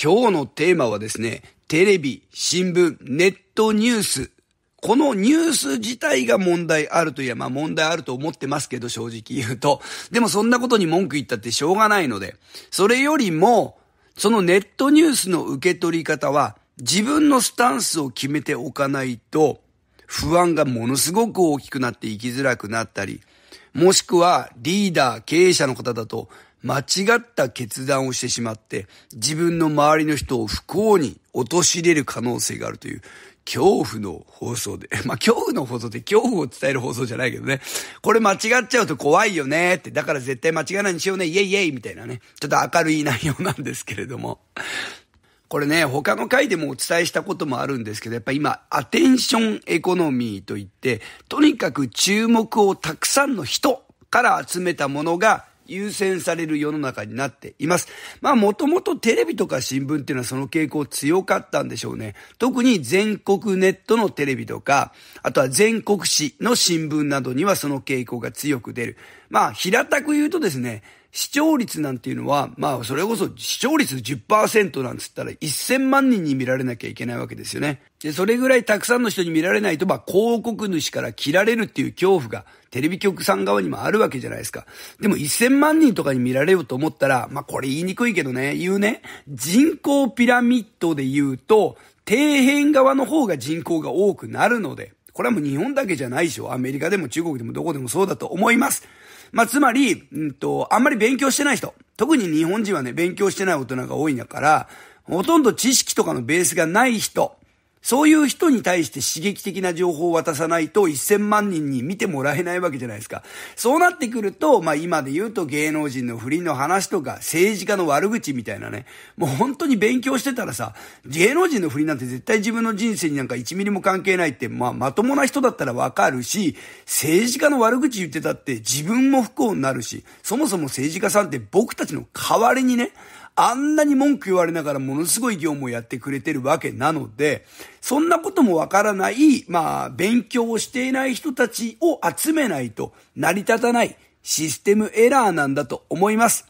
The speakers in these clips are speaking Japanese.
今日のテーマはですね、テレビ、新聞、ネットニュース。このニュース自体が問題あるといえば、まあ問題あると思ってますけど、正直言うと。でもそんなことに文句言ったってしょうがないので、それよりも、そのネットニュースの受け取り方は、自分のスタンスを決めておかないと、不安がものすごく大きくなって生きづらくなったり、もしくはリーダー、経営者の方だと、間違った決断をしてしまって、自分の周りの人を不幸に陥れる可能性があるという、恐怖の放送で、まあ、恐怖の放送って恐怖を伝える放送じゃないけどね。これ間違っちゃうと怖いよねって、だから絶対間違いないにしようね、イエイイエイみたいなね。ちょっと明るい内容なんですけれども。これね、他の回でもお伝えしたこともあるんですけど、やっぱ今、アテンションエコノミーといって、とにかく注目をたくさんの人から集めたものが優先される世の中になっています。まあもともとテレビとか新聞っていうのはその傾向強かったんでしょうね。特に全国ネットのテレビとか、あとは全国紙の新聞などにはその傾向が強く出る。まあ平たく言うとですね、視聴率なんていうのは、まあ、それこそ視聴率10%なんつったら1000万人に見られなきゃいけないわけですよね。で、それぐらいたくさんの人に見られないと、まあ、広告主から切られるっていう恐怖が、テレビ局さん側にもあるわけじゃないですか。でも1000万人とかに見られようと思ったら、まあ、これ言いにくいけどね、言うね、人口ピラミッドで言うと、底辺側の方が人口が多くなるので、これはもう日本だけじゃないでしょ。アメリカでも中国でもどこでもそうだと思います。まあ、つまり、うんと、あんまり勉強してない人。特に日本人はね、勉強してない大人が多いんだから、ほとんど知識とかのベースがない人。そういう人に対して刺激的な情報を渡さないと1000万人に見てもらえないわけじゃないですか。そうなってくると、まあ今で言うと芸能人の不倫の話とか政治家の悪口みたいなね、もう本当に勉強してたらさ、芸能人の不倫なんて絶対自分の人生になんか1ミリも関係ないって、まあまともな人だったらわかるし、政治家の悪口言ってたって自分も不幸になるし、そもそも政治家さんって僕たちの代わりにね、あんなに文句言われながらものすごい業務をやってくれてるわけなので、そんなこともわからない、まあ、勉強をしていない人たちを集めないと成り立たないシステムエラーなんだと思います。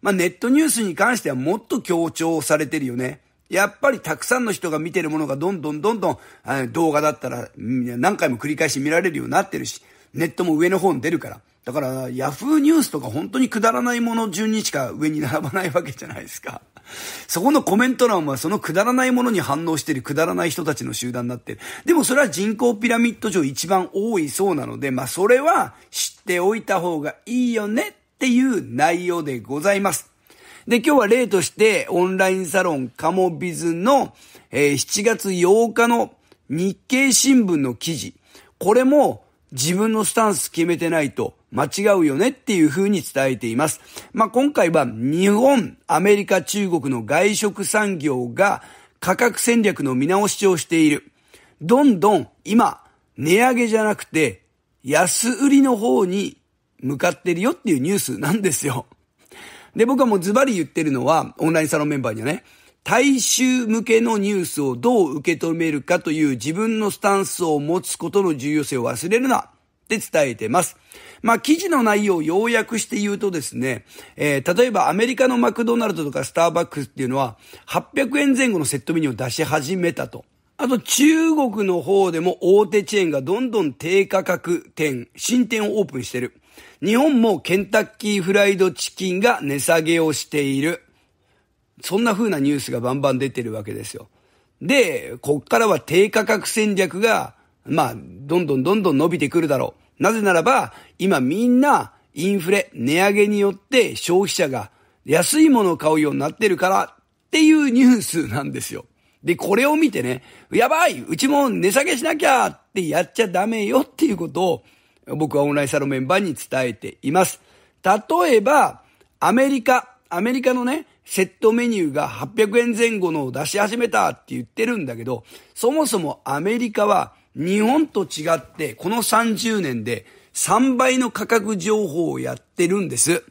まあ、ネットニュースに関してはもっと強調されてるよね。やっぱりたくさんの人が見てるものがどんどんどんどん動画だったら何回も繰り返し見られるようになってるし、ネットも上の方に出るから。だから、ヤフーニュースとか本当にくだらないもの順にしか上に並ばないわけじゃないですか。そこのコメント欄はそのくだらないものに反応しているくだらない人たちの集団になってる。でもそれは人口ピラミッド上一番多いそうなので、まあそれは知っておいた方がいいよねっていう内容でございます。で、今日は例としてオンラインサロンカモビズの、えー、7月8日の日経新聞の記事。これも自分のスタンス決めてないと間違うよねっていう風に伝えています。まあ、今回は日本、アメリカ、中国の外食産業が価格戦略の見直しをしている。どんどん今、値上げじゃなくて安売りの方に向かってるよっていうニュースなんですよ。で、僕はもうズバリ言ってるのは、オンラインサロンメンバーにはね、大衆向けのニュースをどう受け止めるかという自分のスタンスを持つことの重要性を忘れるな。って伝えてます。まあ、記事の内容を要約して言うとですね、えー、例えばアメリカのマクドナルドとかスターバックスっていうのは、800円前後のセットメニューを出し始めたと。あと中国の方でも大手チェーンがどんどん低価格店、新店をオープンしてる。日本もケンタッキーフライドチキンが値下げをしている。そんな風なニュースがバンバン出てるわけですよ。で、こっからは低価格戦略がまあ、どんどんどんどん伸びてくるだろう。なぜならば、今みんなインフレ、値上げによって消費者が安いものを買うようになってるからっていうニュースなんですよ。で、これを見てね、やばいうちも値下げしなきゃってやっちゃダメよっていうことを僕はオンラインサロンメンバーに伝えています。例えば、アメリカ、アメリカのね、セットメニューが800円前後のを出し始めたって言ってるんだけど、そもそもアメリカは日本と違って、この30年で3倍の価格情報をやってるんです。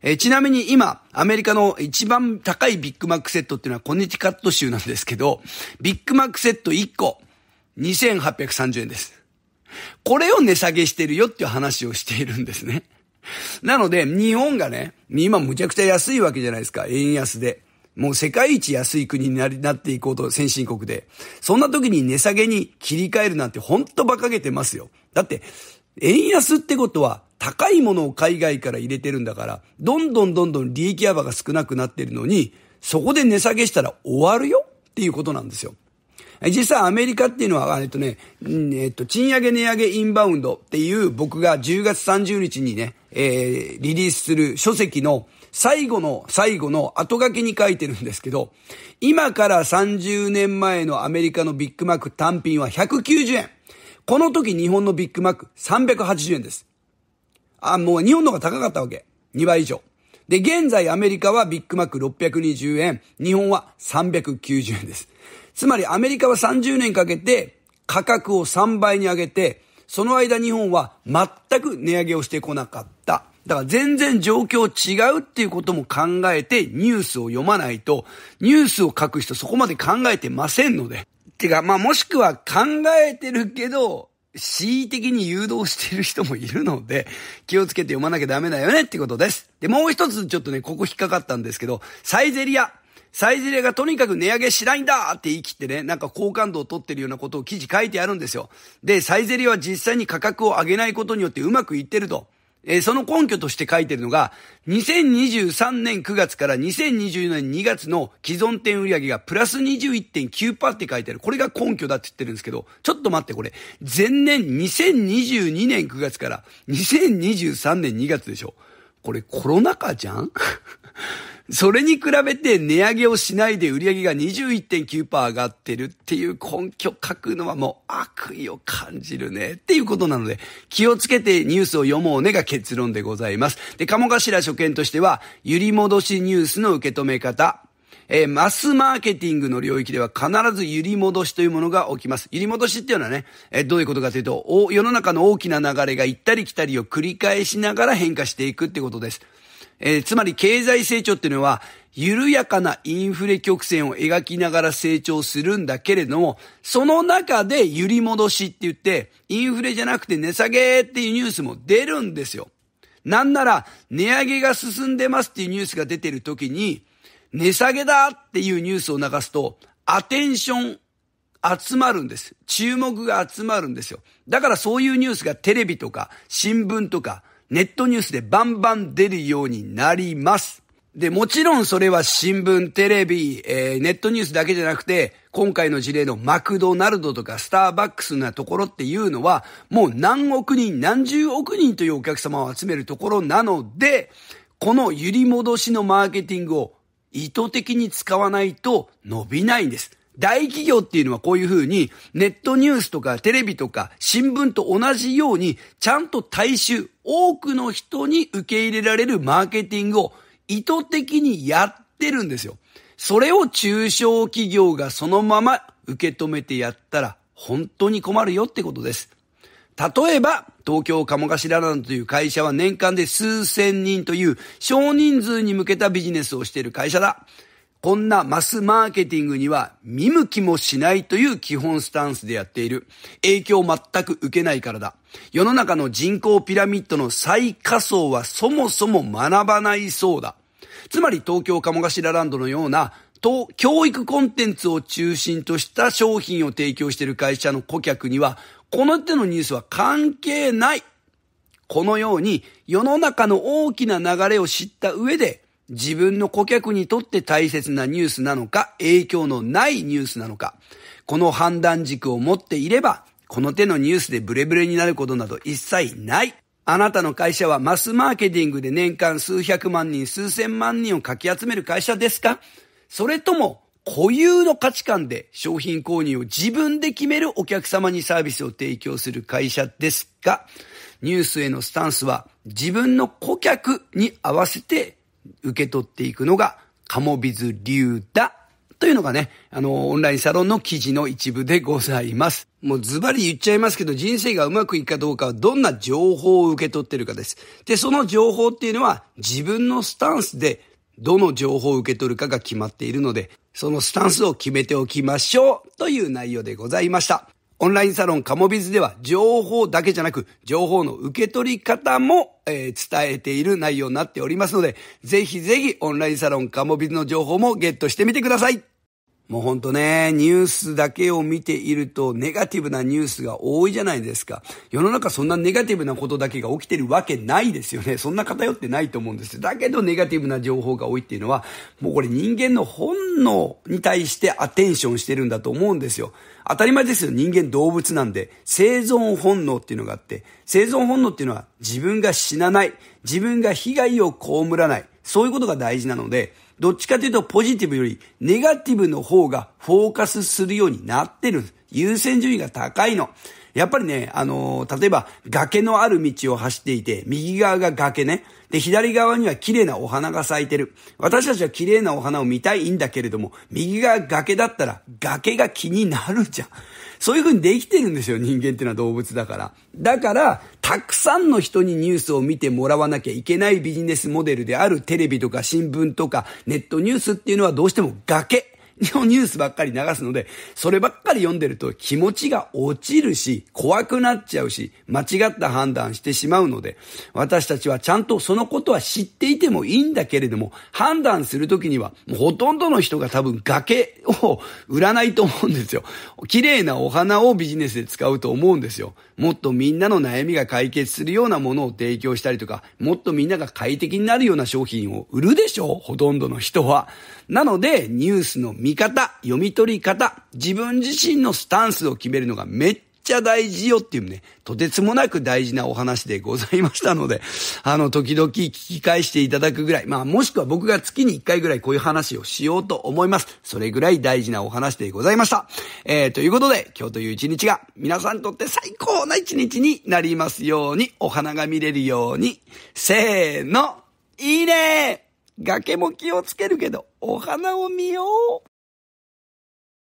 えー、ちなみに今、アメリカの一番高いビッグマックセットっていうのはコネティカット州なんですけど、ビッグマックセット1個、2830円です。これを値下げしてるよっていう話をしているんですね。なので、日本がね、今むちゃくちゃ安いわけじゃないですか、円安で。もう世界一安い国になりなっていこうと、先進国で。そんな時に値下げに切り替えるなんてほんと馬鹿げてますよ。だって、円安ってことは、高いものを海外から入れてるんだから、どんどんどんどん利益幅が少なくなってるのに、そこで値下げしたら終わるよっていうことなんですよ。実際アメリカっていうのは、えっとね、えっと、賃上げ値上げインバウンドっていう僕が10月30日にね、えー、リリースする書籍の最後の、最後の後書きに書いてるんですけど、今から30年前のアメリカのビッグマック単品は190円。この時日本のビッグマック380円です。あ、もう日本の方が高かったわけ。2倍以上。で、現在アメリカはビッグマック620円、日本は390円です。つまりアメリカは30年かけて価格を3倍に上げて、その間日本は全く値上げをしてこなかった。だから全然状況違うっていうことも考えてニュースを読まないと、ニュースを書く人そこまで考えてませんので。てか、まあ、もしくは考えてるけど、恣意的に誘導している人もいるので、気をつけて読まなきゃダメだよねってことです。で、もう一つちょっとね、ここ引っかかったんですけど、サイゼリア。サイゼリアがとにかく値上げしないんだって言い切ってね、なんか好感度を取ってるようなことを記事書いてあるんですよ。で、サイゼリアは実際に価格を上げないことによってうまくいってると。えー、その根拠として書いてるのが、2023年9月から2024年2月の既存店売上がプラス21.9%って書いてある。これが根拠だって言ってるんですけど、ちょっと待ってこれ、前年2022年9月から2023年2月でしょ。これコロナ禍じゃん それに比べて値上げをしないで売り上げが21.9%上がってるっていう根拠書くのはもう悪意を感じるねっていうことなので気をつけてニュースを読もうねが結論でございます。で、鴨頭所見としては、揺り戻しニュースの受け止め方、えー、マスマーケティングの領域では必ず揺り戻しというものが起きます。揺り戻しっていうのはね、えー、どういうことかというと、世の中の大きな流れが行ったり来たりを繰り返しながら変化していくってことです。えー、つまり経済成長っていうのは、緩やかなインフレ曲線を描きながら成長するんだけれども、その中で揺り戻しって言って、インフレじゃなくて値下げっていうニュースも出るんですよ。なんなら、値上げが進んでますっていうニュースが出てる時に、値下げだっていうニュースを流すと、アテンション集まるんです。注目が集まるんですよ。だからそういうニュースがテレビとか新聞とかネットニュースでバンバン出るようになります。で、もちろんそれは新聞、テレビ、えー、ネットニュースだけじゃなくて、今回の事例のマクドナルドとかスターバックスなところっていうのは、もう何億人、何十億人というお客様を集めるところなので、この揺り戻しのマーケティングを意図的に使わないと伸びないんです。大企業っていうのはこういうふうにネットニュースとかテレビとか新聞と同じようにちゃんと大衆、多くの人に受け入れられるマーケティングを意図的にやってるんですよ。それを中小企業がそのまま受け止めてやったら本当に困るよってことです。例えば、東京鴨頭などという会社は年間で数千人という少人数に向けたビジネスをしている会社だ。こんなマスマーケティングには見向きもしないという基本スタンスでやっている。影響を全く受けないからだ。世の中の人口ピラミッドの最下層はそもそも学ばないそうだ。つまり東京鴨頭ランドのようなと教育コンテンツを中心とした商品を提供している会社の顧客にはこの手のニュースは関係ない。このように世の中の大きな流れを知った上で自分の顧客にとって大切なニュースなのか影響のないニュースなのかこの判断軸を持っていればこの手のニュースでブレブレになることなど一切ない。あなたの会社はマスマーケティングで年間数百万人、数千万人をかき集める会社ですかそれとも固有の価値観で商品購入を自分で決めるお客様にサービスを提供する会社ですが、ニュースへのスタンスは自分の顧客に合わせて受け取っていくのがカモビズ流だというのがね、あの、オンラインサロンの記事の一部でございます。もうズバリ言っちゃいますけど、人生がうまくいくかどうかはどんな情報を受け取ってるかです。で、その情報っていうのは自分のスタンスでどの情報を受け取るかが決まっているので、そのスタンスを決めておきましょうという内容でございました。オンラインサロンカモビズでは情報だけじゃなく情報の受け取り方も、えー、伝えている内容になっておりますのでぜひぜひオンラインサロンカモビズの情報もゲットしてみてください。もうほんとね、ニュースだけを見ているとネガティブなニュースが多いじゃないですか。世の中そんなネガティブなことだけが起きてるわけないですよね。そんな偏ってないと思うんですよ。だけどネガティブな情報が多いっていうのは、もうこれ人間の本能に対してアテンションしてるんだと思うんですよ。当たり前ですよ。人間動物なんで、生存本能っていうのがあって、生存本能っていうのは自分が死なない、自分が被害を被らない、そういうことが大事なので、どっちかというとポジティブよりネガティブの方がフォーカスするようになってる。優先順位が高いの。やっぱりね、あのー、例えば崖のある道を走っていて、右側が崖ね。で、左側には綺麗なお花が咲いてる。私たちは綺麗なお花を見たいんだけれども、右側崖だったら崖が気になるじゃん。そういう風にできてるんですよ、人間っていうのは動物だから。だから、たくさんの人にニュースを見てもらわなきゃいけないビジネスモデルであるテレビとか新聞とかネットニュースっていうのはどうしても崖。のニュースばっかり流すので、そればっかり読んでると気持ちが落ちるし、怖くなっちゃうし、間違った判断してしまうので、私たちはちゃんとそのことは知っていてもいいんだけれども、判断するときには、ほとんどの人が多分崖を売らないと思うんですよ。綺麗なお花をビジネスで使うと思うんですよ。もっとみんなの悩みが解決するようなものを提供したりとか、もっとみんなが快適になるような商品を売るでしょうほとんどの人は。なので、ニュースの見見方、読み取り方、自分自身のスタンスを決めるのがめっちゃ大事よっていうね、とてつもなく大事なお話でございましたので、あの、時々聞き返していただくぐらい、まあ、もしくは僕が月に1回ぐらいこういう話をしようと思います。それぐらい大事なお話でございました。えー、ということで、今日という一日が皆さんにとって最高な一日になりますように、お花が見れるように、せーの、いいね崖も気をつけるけど、お花を見よう